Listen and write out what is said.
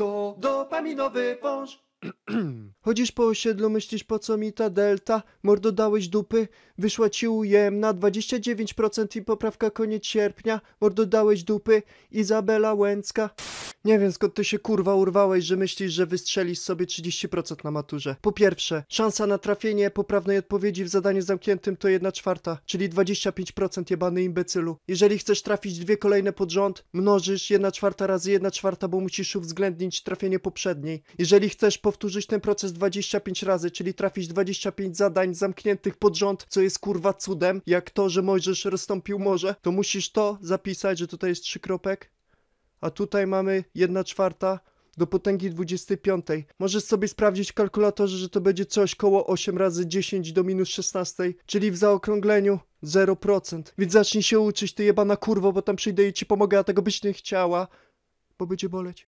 to dopaminowy wąż. Chodzisz po osiedlu, myślisz po co mi ta delta? Mordo dałeś dupy? Wyszła ci ujemna 29% i poprawka koniec sierpnia. Mordo dałeś dupy? Izabela Łęcka. Nie wiem skąd ty się kurwa urwałeś, że myślisz, że wystrzelisz sobie 30% na maturze. Po pierwsze, szansa na trafienie poprawnej odpowiedzi w zadaniu zamkniętym to 1 czwarta, czyli 25% jebany imbecylu. Jeżeli chcesz trafić dwie kolejne pod rząd, mnożysz 1 czwarta razy 1 czwarta, bo musisz uwzględnić trafienie poprzedniej. Jeżeli chcesz powtórzyć ten proces 25 razy, czyli trafić 25 zadań zamkniętych pod rząd, co jest kurwa cudem, jak to, że Mojżesz rozstąpił morze, to musisz to zapisać, że tutaj jest trzy kropek, a tutaj mamy 1 czwarta do potęgi 25. Możesz sobie sprawdzić w kalkulatorze, że to będzie coś koło 8 razy 10 do minus 16, czyli w zaokrągleniu 0%. Więc zacznij się uczyć, ty jebana kurwo, bo tam przyjdę i ci pomogę, a tego byś nie chciała, bo będzie boleć.